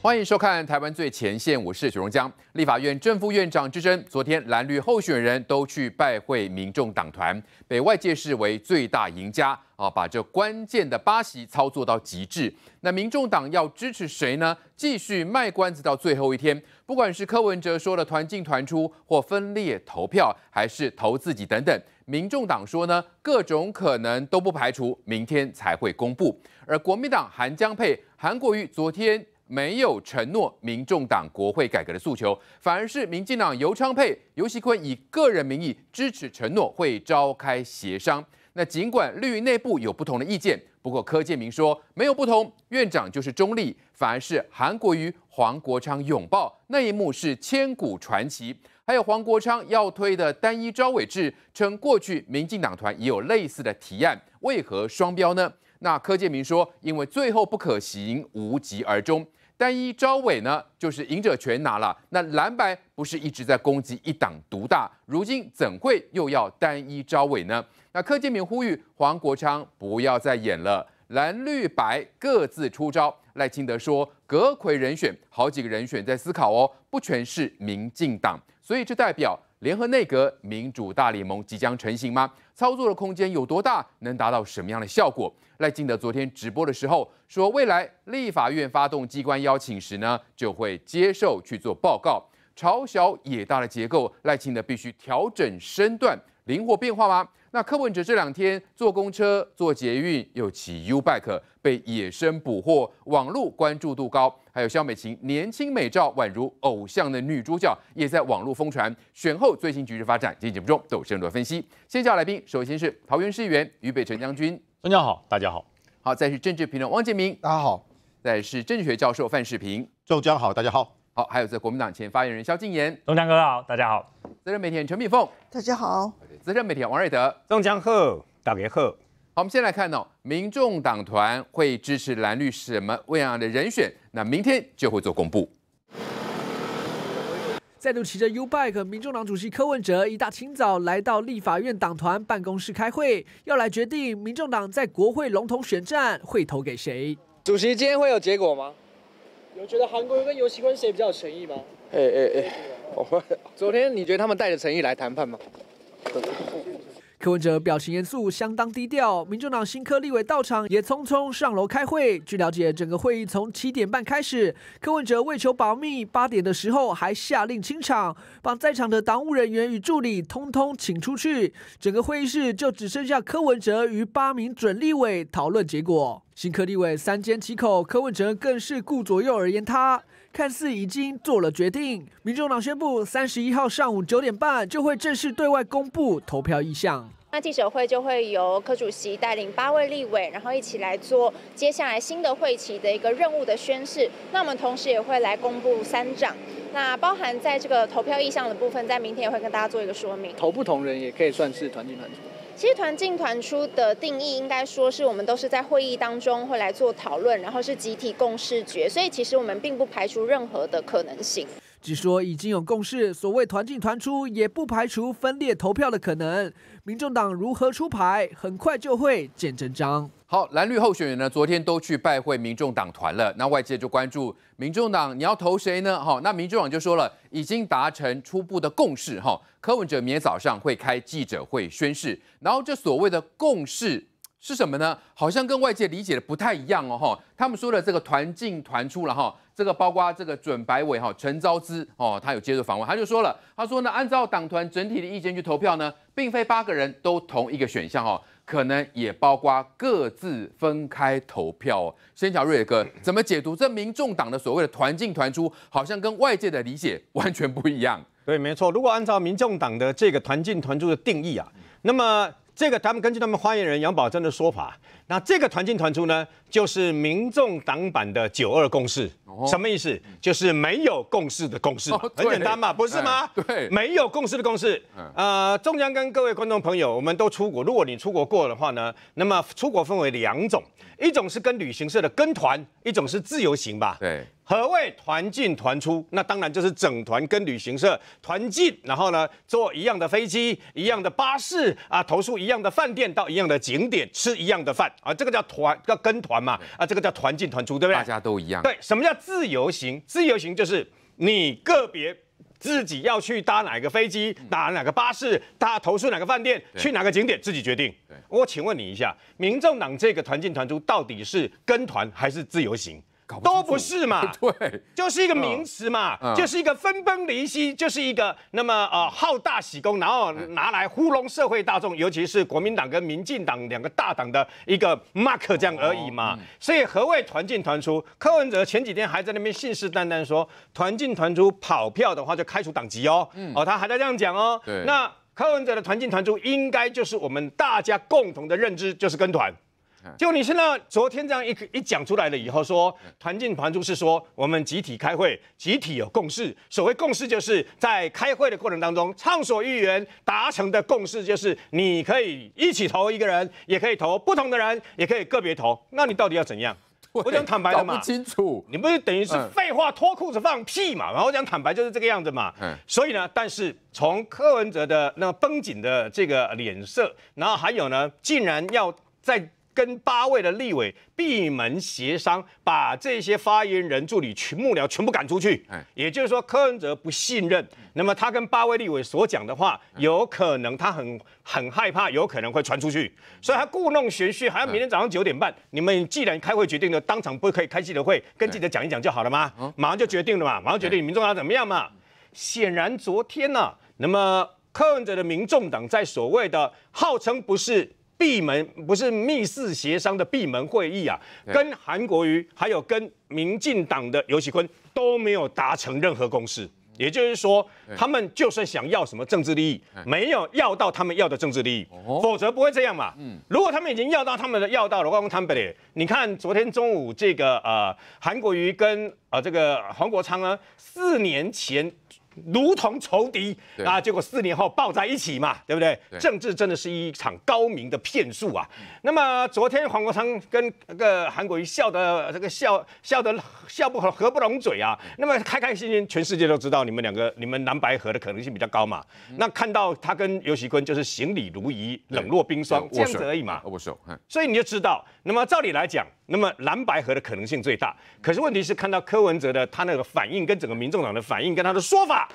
欢迎收看台湾最前线，我是许荣江。立法院正副院长之争，昨天蓝绿候选人都去拜会民众党团，被外界视为最大赢家啊，把这关键的八席操作到极致。那民众党要支持谁呢？继续卖关子到最后一天，不管是柯文哲说的团进团出或分裂投票，还是投自己等等，民众党说呢，各种可能都不排除，明天才会公布。而国民党韩江佩、韩国瑜昨天。没有承诺民众党国会改革的诉求，反而是民进党尤昌沛、尤锡坤以个人名义支持承诺会召开协商。那尽管绿营内部有不同的意见，不过柯建明说没有不同，院长就是中立。反而是韩国瑜、黄国昌拥抱那一幕是千古传奇。还有黄国昌要推的单一招委制，称过去民进党团也有类似的提案，为何双标呢？那柯建明说，因为最后不可行，无疾而终。单一招尾呢，就是赢者全拿了。那蓝白不是一直在攻击一党独大，如今怎会又要单一招尾呢？那柯建铭呼吁黄国昌不要再演了，蓝绿白各自出招。赖清德说，阁魁人选好几个人选在思考哦，不全是民进党，所以这代表。联合内阁民主大联盟即将成型吗？操作的空间有多大？能达到什么样的效果？赖清德昨天直播的时候说，未来立法院发动机关邀请时呢，就会接受去做报告。朝小野大的结构，赖清德必须调整身段。灵活变化吗？那柯文哲这两天坐公车、坐捷运，又骑 Ubike，被野生捕获，网络关注度高。还有肖美琴年轻美照，宛如偶像的女主角，也在网络疯传。选后最新局势发展，今节目中都有深入分析。先叫来宾，首先是桃园市议员余北辰将军，大家好，大家好。好，再是政治评论汪建民，大家好。再是政治学教授范世平，周江好，大家好。好，还有这国民党前发言人萧敬言，中江哥好，大家好；资深媒体人陈碧凤，大家好；资深媒体人王瑞德，中江贺，大家好。好，我们先来看哦，民众党团会支持蓝绿什么未一样的人选？那明天就会做公布。再度骑着 U Bike，民众党主席柯文哲一大清早来到立法院党团办公室开会，要来决定民众党在国会龙头选战会投给谁。主席，今天会有结果吗？你觉得韩国跟游戏公谁比较有诚意吗？哎哎哎，昨天你觉得他们带着诚意来谈判吗？柯文哲表情严肃，相当低调。民众党新科立委到场，也匆匆上楼开会。据了解，整个会议从七点半开始，柯文哲为求保密，八点的时候还下令清场，把在场的党务人员与助理通通请出去。整个会议室就只剩下柯文哲与八名准立委讨论结果。新科立委三缄其口，柯文哲更是顾左右而言他。看似已经做了决定，民众党宣布三十一号上午九点半就会正式对外公布投票意向。那记者会就会由柯主席带领八位立委，然后一起来做接下来新的会期的一个任务的宣誓。那我们同时也会来公布三长，那包含在这个投票意向的部分，在明天也会跟大家做一个说明。投不同人也可以算是团结团结。其实团进团出的定义，应该说是我们都是在会议当中会来做讨论，然后是集体共视觉，所以其实我们并不排除任何的可能性。只说已经有共识，所谓团进团出，也不排除分裂投票的可能。民众党如何出牌，很快就会见真章。好，蓝绿候选人呢，昨天都去拜会民众党团了。那外界就关注民众党你要投谁呢？哈，那民众党就说了，已经达成初步的共识。哈，柯文哲明天早上会开记者会宣誓，然后这所谓的共识。是什么呢？好像跟外界理解的不太一样哦，哈。他们说的这个团进团出了哈，这个包括这个准白委哈陈昭之哦，他有接受访问，他就说了，他说呢，按照党团整体的意见去投票呢，并非八个人都同一个选项哦，可能也包括各自分开投票哦。先讲瑞哥 怎么解读这民众党的所谓的团进团出，好像跟外界的理解 完全不一样。对，没错。如果按照民众党的这个团进团出的定义啊，那么。这个他们根据他们发言人杨宝珍的说法，那这个团进团出呢，就是民众党版的九二共识，什么意思？就是没有共识的共识，很简单嘛，不是吗？对，没有共识的共识。呃，中央跟各位观众朋友，我们都出国。如果你出国过的话呢，那么出国分为两种，一种是跟旅行社的跟团，一种是自由行吧？对。何谓团进团出？那当然就是整团跟旅行社团进，然后呢坐一样的飞机、一样的巴士啊，投诉一样的饭店，到一样的景点吃一样的饭啊，这个叫团，叫跟团嘛啊，这个叫团进团出，对不对？大家都一样。对，什么叫自由行？自由行就是你个别自己要去搭哪个飞机、打哪个巴士、搭投诉哪个饭店、去哪个景点，自己决定。我请问你一下，民众党这个团进团出到底是跟团还是自由行？都不是嘛，对，就是一个名词嘛，就是一个分崩离析，就是一个那么呃好大喜功，然后拿来糊弄社会大众，尤其是国民党跟民进党两个大党的一个 mark 这样而已嘛。所以何谓团进团出？柯文哲前几天还在那边信誓旦旦说团进团出，跑票的话就开除党籍哦。哦，他还在这样讲哦。那柯文哲的团进团出，应该就是我们大家共同的认知，就是跟团。就你现在昨天这样一个一讲出来了以后，说团进团出是说我们集体开会，集体有共识。所谓共识就是在开会的过程当中畅所欲言，达成的共识就是你可以一起投一个人，也可以投不同的人，也可以个别投。那你到底要怎样？我讲坦白的嘛，不清楚。你不是等于是废话脱裤子放屁嘛？然后讲坦白就是这个样子嘛。嗯。所以呢，但是从柯文哲的那绷紧的这个脸色，然后还有呢，竟然要在。跟八位的立委闭门协商，把这些发言人助理群幕僚全部赶出去。也就是说，柯文哲不信任，那么他跟八位立委所讲的话，有可能他很很害怕，有可能会传出去，所以他故弄玄虚，好像明天早上九点半，你们既然开会决定了，当场不可以开记者会，跟记者讲一讲就好了吗？马上就决定了嘛，马上决定民众要怎么样嘛？显然昨天呢，那么柯文哲的民众党在所谓的号称不是。闭门不是密室协商的闭门会议啊，跟韩国瑜还有跟民进党的游习坤都没有达成任何共识，也就是说，他们就算想要什么政治利益，没有要到他们要的政治利益，否则不会这样嘛。如果他们已经要到他们的要到的，黄国昌不咧？你看昨天中午这个呃韩国瑜跟呃这个黄国昌呢，四年前。如同仇敌啊，结果四年后抱在一起嘛，对不对？政治真的是一场高明的骗术啊。那么昨天黄国昌跟那个韩国瑜笑的这个笑笑的笑不合合不拢嘴啊，那么开开心心，全世界都知道你们两个你们蓝白合的可能性比较高嘛。那看到他跟尤喜坤就是行礼如仪，冷若冰霜，这样子而已嘛。握手，所以你就知道。那么照理来讲，那么蓝白合的可能性最大。可是问题是看到柯文哲的他那个反应跟整个民众党的反应跟他的说法。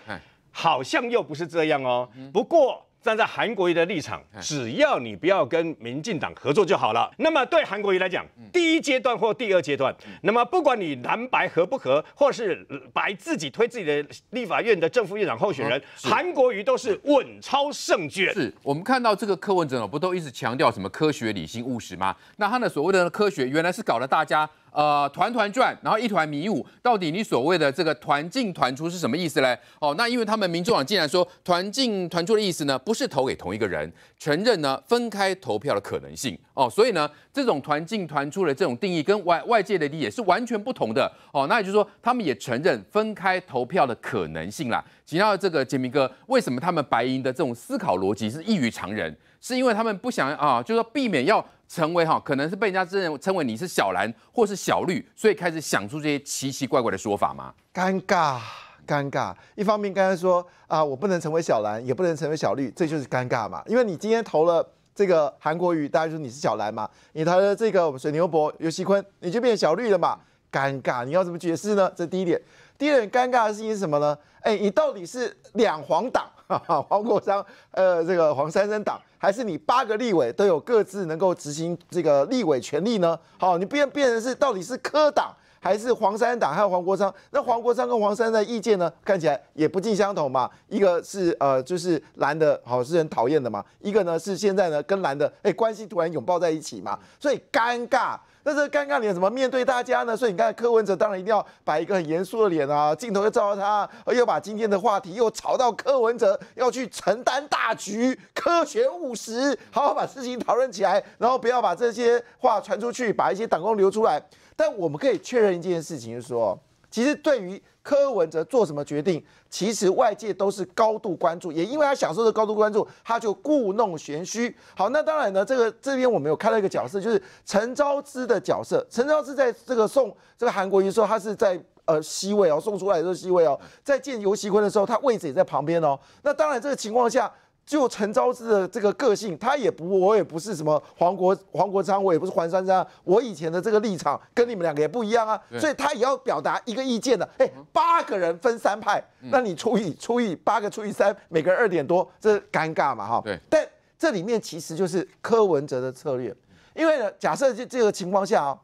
好像又不是这样哦。不过站在韩国瑜的立场，只要你不要跟民进党合作就好了。那么对韩国瑜来讲，第一阶段或第二阶段，那么不管你蓝白合不合，或是白自己推自己的立法院的正副院长候选人，韩国瑜都是稳操胜券。是我们看到这个柯文哲不都一直强调什么科学、理性、务实吗？那他的所谓的科学，原来是搞了大家。呃，团团转，然后一团迷雾，到底你所谓的这个团进团出是什么意思嘞？哦，那因为他们民主党竟然说团进团出的意思呢，不是投给同一个人，承认呢分开投票的可能性哦，所以呢，这种团进团出的这种定义跟外外界的理解是完全不同的哦，那也就是说，他们也承认分开投票的可能性啦。请教这个杰明哥，为什么他们白银的这种思考逻辑是异于常人？是因为他们不想啊，就是说避免要。成为哈，可能是被人家真正称为你是小蓝或是小绿，所以开始想出这些奇奇怪怪的说法吗？尴尬，尴尬。一方面，刚才说啊，我不能成为小蓝，也不能成为小绿，这就是尴尬嘛。因为你今天投了这个韩国瑜，大家说你是小蓝嘛；你投了这个水牛博尤熙坤，你就变小绿了嘛？尴尬，你要怎么解释呢？这第一点。第二点，尴尬的事情是什么呢？哎，你到底是两黄党？黄国昌，呃，这个黄山人党，还是你八个立委都有各自能够执行这个立委权利呢？好，你变变成是到底是科党还是黄三党，还有黄国昌？那黄国昌跟黄三的意见呢？看起来也不尽相同嘛。一个是呃，就是蓝的好是很讨厌的嘛。一个呢是现在呢跟蓝的哎关系突然拥抱在一起嘛，所以尴尬。但是尴尬脸怎么面对大家呢？所以你看柯文哲当然一定要摆一个很严肃的脸啊，镜头又照到他，而又把今天的话题又吵到柯文哲要去承担大局，科学务实，好好把事情讨论起来，然后不要把这些话传出去，把一些党工流出来。但我们可以确认一件事情，就是说。其实对于柯文哲做什么决定，其实外界都是高度关注，也因为他享受的高度关注，他就故弄玄虚。好，那当然呢，这个这边我们有看到一个角色，就是陈昭之的角色。陈昭之在这个送这个韩国瑜的时候，他是在呃席位哦，送出来的时候席位哦，在见尤熙坤的时候，他位置也在旁边哦。那当然这个情况下。就陈昭志的这个个性，他也不，我也不是什么黄国黄国昌，我也不是黄珊珊，我以前的这个立场跟你们两个也不一样啊，所以他也要表达一个意见的。哎，八个人分三派，那你除以除以八个除以三，每个人二点多，这尴尬嘛哈。对。但这里面其实就是柯文哲的策略，因为呢，假设这这个情况下啊，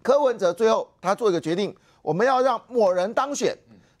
柯文哲最后他做一个决定，我们要让某人当选，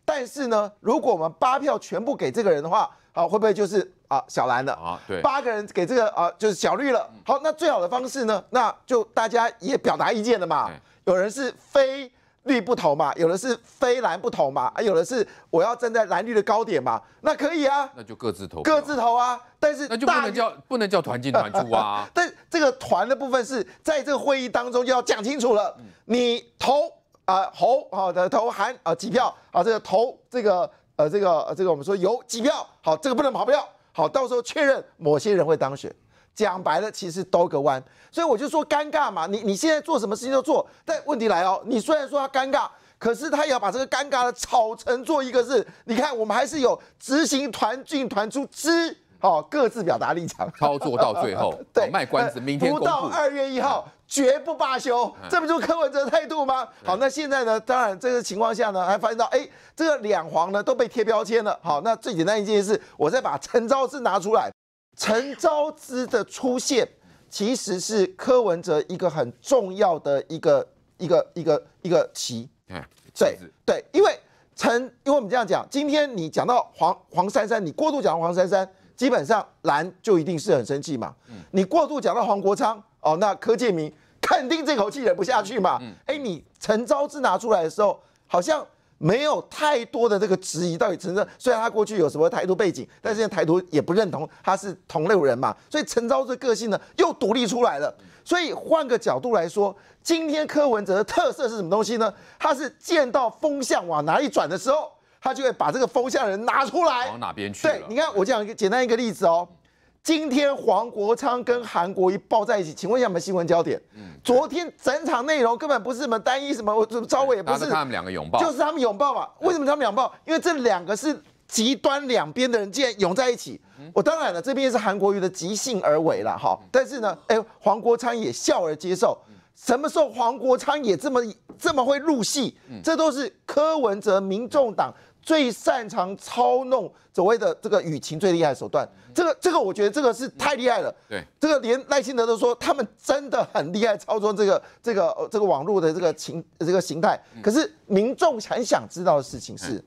但是呢，如果我们八票全部给这个人的话，啊，会不会就是啊小蓝的啊？对，八个人给这个啊，就是小绿了。好，那最好的方式呢？那就大家也表达意见了嘛。有人是非绿不投嘛，有的是非蓝不投嘛，啊，有的是我要站在蓝绿的高点嘛，那可以啊。那就各自投。各自投啊，但是那就不能叫不能叫团进团出啊。但这个团的部分是在这个会议当中就要讲清楚了。你投啊，侯啊的投韩啊几票啊，这个投这个。呃，这个，这个我们说有几票，好，这个不能跑票，好，到时候确认某些人会当选。讲白了，其实兜个弯，所以我就说尴尬嘛，你你现在做什么事情都做，但问题来哦，你虽然说他尴尬，可是他也要把这个尴尬的炒成做一个事。你看，我们还是有执行团进团出之哦，各自表达立场，操作到最后，对，卖关子，明天不到二月一号。绝不罢休，这不就是柯文哲态度吗？好，那现在呢？当然这个情况下呢，还发现到，哎，这个两黄呢都被贴标签了。好，那最简单一件事，我再把陈昭之拿出来。陈昭之的出现，其实是柯文哲一个很重要的一个一个一个一个棋。对对，因为陈，因为我们这样讲，今天你讲到黄黄珊珊，你过度讲黄珊珊，基本上蓝就一定是很生气嘛。你过度讲到黄国昌。哦，那柯建明肯定这口气忍不下去嘛。哎，你陈昭志拿出来的时候，好像没有太多的这个质疑，到底陈昭虽然他过去有什么台独背景，但是现在台独也不认同他是同类人嘛。所以陈昭志个性呢又独立出来了。所以换个角度来说，今天柯文哲的特色是什么东西呢？他是见到风向往哪里转的时候，他就会把这个风向人拿出来。往哪边去？对，你看我讲一个简单一个例子哦。今天黄国昌跟韩国瑜抱在一起，请问一下，我们新闻焦点？嗯，昨天整场内容根本不是什么单一什么，我怎么招微也不是，不是他们两个拥抱，就是他们拥抱嘛？为什么他们拥抱？因为这两个是极端两边的人，竟然拥在一起。我当然了，这边是韩国瑜的即兴而为了哈，但是呢，哎，黄国昌也笑而接受。什么时候黄国昌也这么这么会入戏？这都是柯文哲、民众党。最擅长操弄所谓的这个舆情最厉害的手段，这个这个我觉得这个是太厉害了。对，这个连赖清德都说他们真的很厉害，操作这个这个这个网络的这个情这个形态。可是民众很想知道的事情是，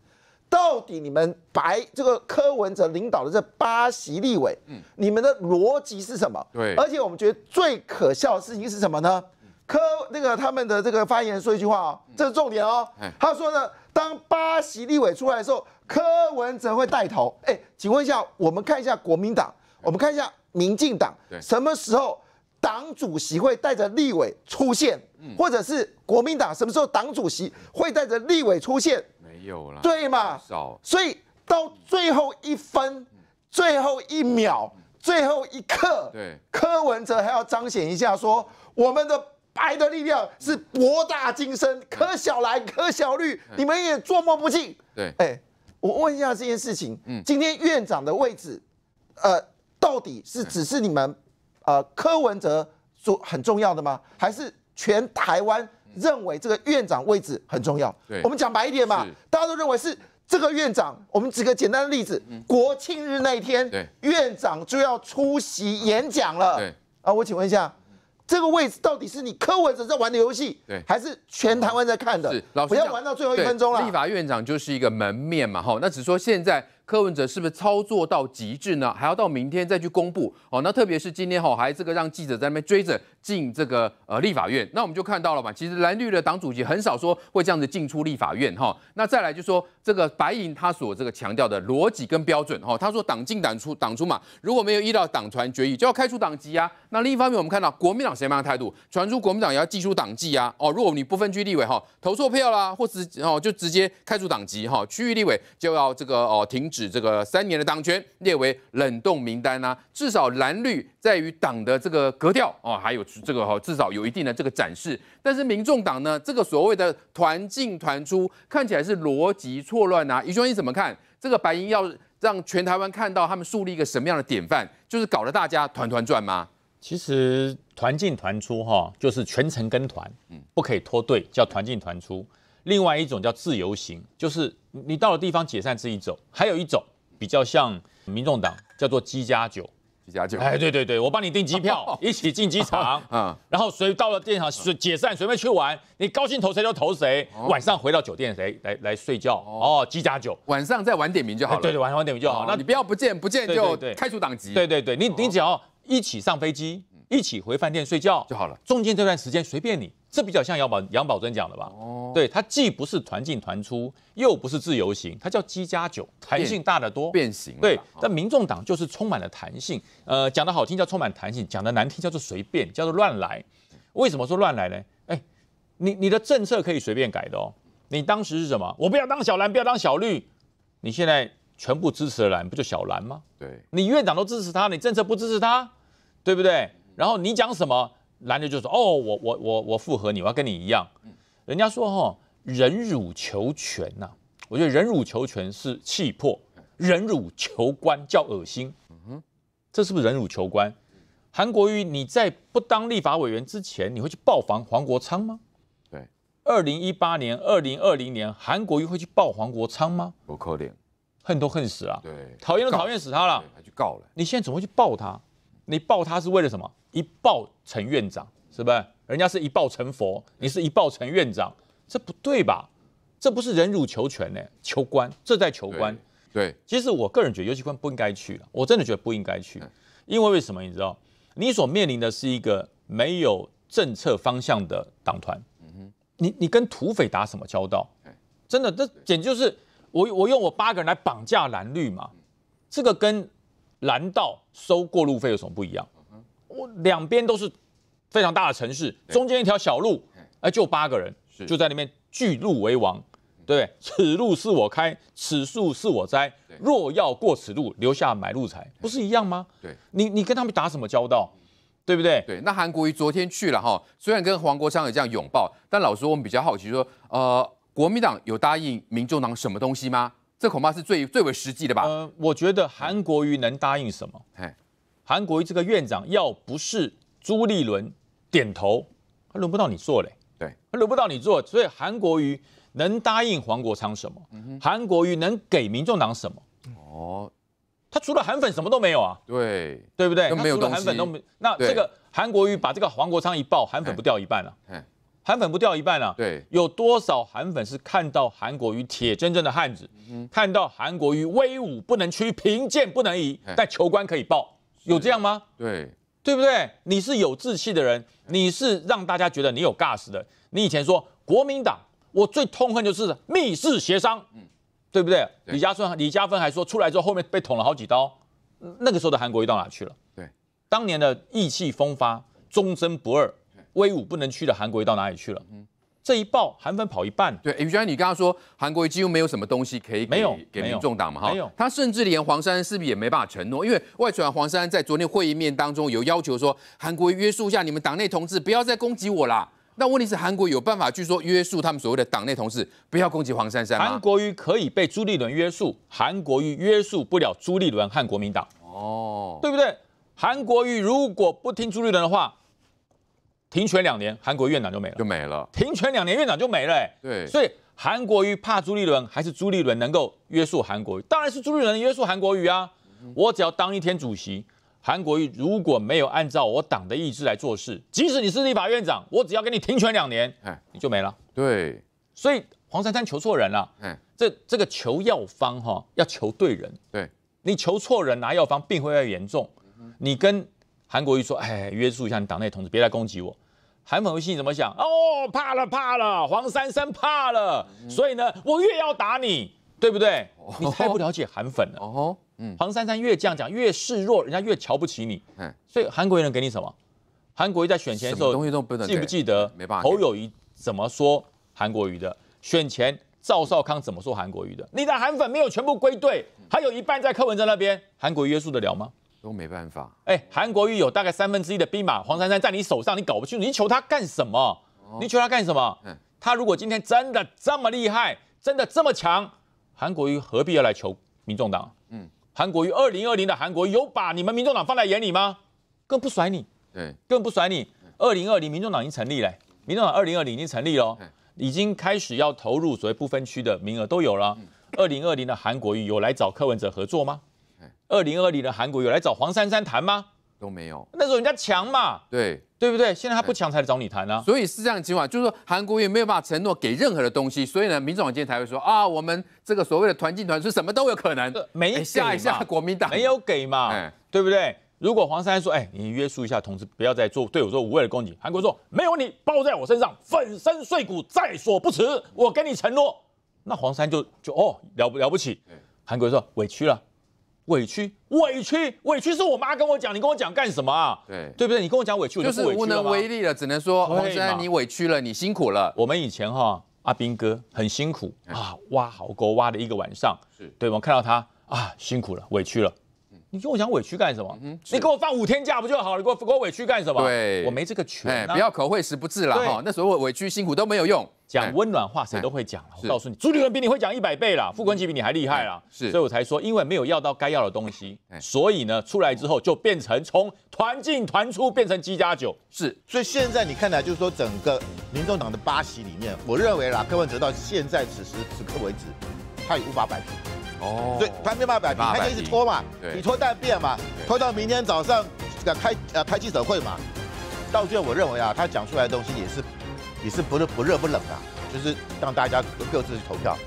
到底你们白这个柯文哲领导的这八席立委，你们的逻辑是什么？对，而且我们觉得最可笑的事情是什么呢？科那个他们的这个发言说一句话哦，这是重点哦。他说呢，当八席立委出来的时候，柯文哲会带头。哎，请问一下，我们看一下国民党，我们看一下民进党，什么时候党主席会带着立委出现？嗯，或者是国民党什么时候党主席会带着立委出现？没有了，对嘛？少，所以到最后一分、最后一秒、最后一刻，对，柯文哲还要彰显一下，说我们的。白的力量是博大精深，柯小来、柯小绿，你们也做梦不进。对，哎，我问一下这件事情，嗯，今天院长的位置，呃，到底是只是你们，呃，柯文哲说很重要的吗？还是全台湾认为这个院长位置很重要？对，我们讲白一点嘛，大家都认为是这个院长。我们举个简单的例子，国庆日那一天，院长就要出席演讲了。啊，我请问一下。这个位置到底是你柯文哲在玩的游戏，还是全台湾在看的？不要玩到最后一分钟了。立法院长就是一个门面嘛，哈，那只说现在。柯文哲是不是操作到极致呢？还要到明天再去公布哦。那特别是今天哈，还这个让记者在那边追着进这个呃立法院。那我们就看到了嘛，其实蓝绿的党主席很少说会这样子进出立法院哈。那再来就说这个白银他所这个强调的逻辑跟标准哈，他说党进党出，党出嘛，如果没有依照党团决议，就要开除党籍啊。那另一方面我们看到国民党什么样的态度？传出国民党也要寄出党籍啊！哦，如果你不分区立委哈投错票啦，或直哦就直接开除党籍哈，区域立委就要这个哦停止。指这个三年的当权列为冷冻名单呢至少蓝绿在于党的这个格调哦，还有这个哈，至少有一定的这个展示。但是民众党呢，这个所谓的团进团出看起来是逻辑错乱呐。余忠你怎么看这个？白银要让全台湾看到他们树立一个什么样的典范，就是搞得大家团团转吗？其实团进团出哈，就是全程跟团，嗯，不可以脱队，叫团进团出。另外一种叫自由行，就是你到了地方解散自己走；还有一种比较像民众党，叫做鸡加酒。机加酒，哎，对对对，我帮你订机票，一起进机场，嗯，然后谁到了电场，解解散，随便去玩，你高兴投谁就投谁，晚上回到酒店谁来来睡觉。哦，鸡加酒，晚上再晚点名就好了。对对，晚上晚点名就好。那你不要不见不见就开除党籍。对对对，你你只要一起上飞机，一起回饭店睡觉就好了。中间这段时间随便你。这比较像杨宝杨宝珍讲的吧？哦，对，它既不是团进团出，又不是自由行，它叫基加九，弹性大得多。变形。对，但民众党就是充满了弹性。呃，讲的好听叫充满弹性，讲的难听叫做随便，叫做乱来。为什么说乱来呢？哎，你你的政策可以随便改的哦。你当时是什么？我不要当小蓝，不要当小绿。你现在全部支持了蓝，不就小蓝吗？对。你院长都支持他，你政策不支持他，对不对？然后你讲什么？男的就说：“哦，我我我我附和你，我要跟你一样。”人家说：“哈，忍辱求全呐。”我觉得忍辱求全是气魄，忍辱求官叫恶心。这是不是忍辱求官？韩国瑜你在不当立法委员之前，你会去爆防黄国昌吗？对。二零一八年、二零二零年，韩国瑜会去爆黄国昌吗？不可怜，恨都恨死了，对，讨厌都讨厌死他了。还去告了。你现在怎么会去爆他？你爆他是为了什么？一抱成院长，是不是？人家是一抱成佛，你是一抱成院长，这不对吧？这不是忍辱求全呢？求官，这在求官。对，其实我个人觉得尤其官不应该去了，我真的觉得不应该去，因为为什么你知道？你所面临的是一个没有政策方向的党团，你你跟土匪打什么交道？真的，这简直就是我我用我八个人来绑架蓝绿嘛？这个跟蓝道收过路费有什么不一样？两边都是非常大的城市，中间一条小路，哎，就八个人，就在那边聚鹿为王，对此路是我开，此树是我栽，若要过此路，留下买路财，不是一样吗？对，你你跟他们打什么交道，对不对？对，那韩国瑜昨天去了哈，虽然跟黄国昌有这样拥抱，但老师我们比较好奇说，呃，国民党有答应民众党什么东西吗？这恐怕是最最为实际的吧？呃，我觉得韩国瑜能答应什么？韩国瑜这个院长要不是朱立伦点头，还轮不到你做嘞。对，还轮不到你做。所以韩国瑜能答应黄国昌什么？韩国瑜能给民众党什么？哦，他除了韩粉什么都没有啊。对，对不对？他除了韩粉都没那这个韩国瑜把这个黄国昌一爆，韩粉不掉一半了？嗯，韩粉不掉一半了。对，有多少韩粉是看到韩国瑜铁铮铮的汉子？看到韩国瑜威武不能屈，贫贱不能移，但求官可以报，有这样吗？对，对不对？你是有志气的人，你是让大家觉得你有 gas 的。你以前说国民党，我最痛恨就是密室协商，嗯，对不对？李嘉顺、李嘉芬还说出来之后，后面被捅了好几刀。那个时候的韩国瑜到哪去了？对，当年的意气风发、忠贞不二、威武不能屈的韩国瑜到哪里去了？嗯。这一报韩粉跑一半。对，于娟，你刚刚说韩国瑜几乎没有什么东西可以给给民众党嘛？哈，他甚至连黄珊珊是不是也没办法承诺？因为外传黄珊珊在昨天会议面当中有要求说，韩国瑜约束一下你们党内同志，不要再攻击我啦。那问题是，韩国瑜有办法去说约束他们所谓的党内同志，不要攻击黄珊珊？韩国瑜可以被朱立伦约束，韩国瑜约束不了朱立伦和国民党。哦，对不对？韩国瑜如果不听朱立伦的话。停权两年，韩国瑜院长就没了，就没了。停权两年，院长就没了。哎，对，所以韩国瑜怕朱立伦，还是朱立伦能够约束韩国瑜？当然是朱立伦约束韩国瑜啊！我只要当一天主席，韩国瑜如果没有按照我党的意志来做事，即使你是立法院长，我只要给你停权两年，哎，你就没了。对，所以黄珊珊求错人了。这这个求药方哈，要求对人。对，你求错人拿药方，并会越严重。你跟韩国瑜说，哎，约束一下你党内同志，别来攻击我。韩粉会怎么想？哦，怕了，怕了，黄珊珊怕了，所以呢，我越要打你，对不对？你太不了解韩粉了。哦，嗯，黄珊珊越这样讲，越示弱，人家越瞧不起你。嗯，所以韩国人给你什么？韩国在选前的时候，记不记得？没办法，侯友谊怎么说韩国语的？选前赵少康怎么说韩国语的？你的韩粉没有全部归队，还有一半在柯文哲那边，韩国约束得了吗？都没办法。哎，韩国瑜有大概三分之一的兵马，黄珊珊在你手上，你搞不清楚，你求他干什么？你求他干什么？他如果今天真的这么厉害，真的这么强，韩国瑜何必要来求民众党？嗯，韩国瑜二零二零的韩国瑜有把你们民众党放在眼里吗？更不甩你，对，更不甩你。二零二零，民众党已经成立嘞，民众党二零二零已经成立了，已经开始要投入所谓不分区的名额都有了。二零二零的韩国瑜有来找柯文哲合作吗？二零二零的韩国有来找黄珊珊谈吗？都没有。那时候人家强嘛，对对不对？现在他不强才来找你谈呢。所以是这样情况，就是说韩国也没有办法承诺给任何的东西。所以呢，民众党今天才会说啊，我们这个所谓的团进团出，什么都有可能。没下一下国民党，没有给嘛，对不对？如果黄珊珊说，哎，你约束一下同志，不要再做对我做无谓的攻击。韩国说没有问题，包在我身上，粉身碎骨在所不辞，我跟你承诺。那黄珊就就哦了不了不起，韩国说委屈了。委屈，委屈，委屈，是我妈跟我讲，你跟我讲干什么啊？对，对不对？你跟我讲委屈，我就是无能为力了，只能说，洪先生你委屈了，你辛苦了。我们以前哈，阿斌哥很辛苦啊，挖壕沟挖了一个晚上，是对吗？看到他啊，辛苦了，委屈了。你跟我讲委屈干什么？你给我放五天假不就好？你给我给我委屈干什么？对我没这个权。不要口惠实不至了哈，那时候委屈辛苦都没有用。讲温暖话谁都会讲我告诉你，朱立伦比你会讲一百倍了，傅昆吉比你还厉害了，是，所以我才说，因为没有要到该要的东西，所以呢，出来之后就变成从团进团出变成七加九，是，所以现在你看来就是说，整个民众党的八席里面，我认为啦，柯文哲到现在此时此刻为止，他也无法摆平，哦，所以他没办法摆平，他就一直拖嘛，你拖但变嘛，拖到明天早上，开呃开记者会嘛，道俊，我认为啊，他讲出来的东西也是。也是不热不热不冷的，就是让大家各自去投票。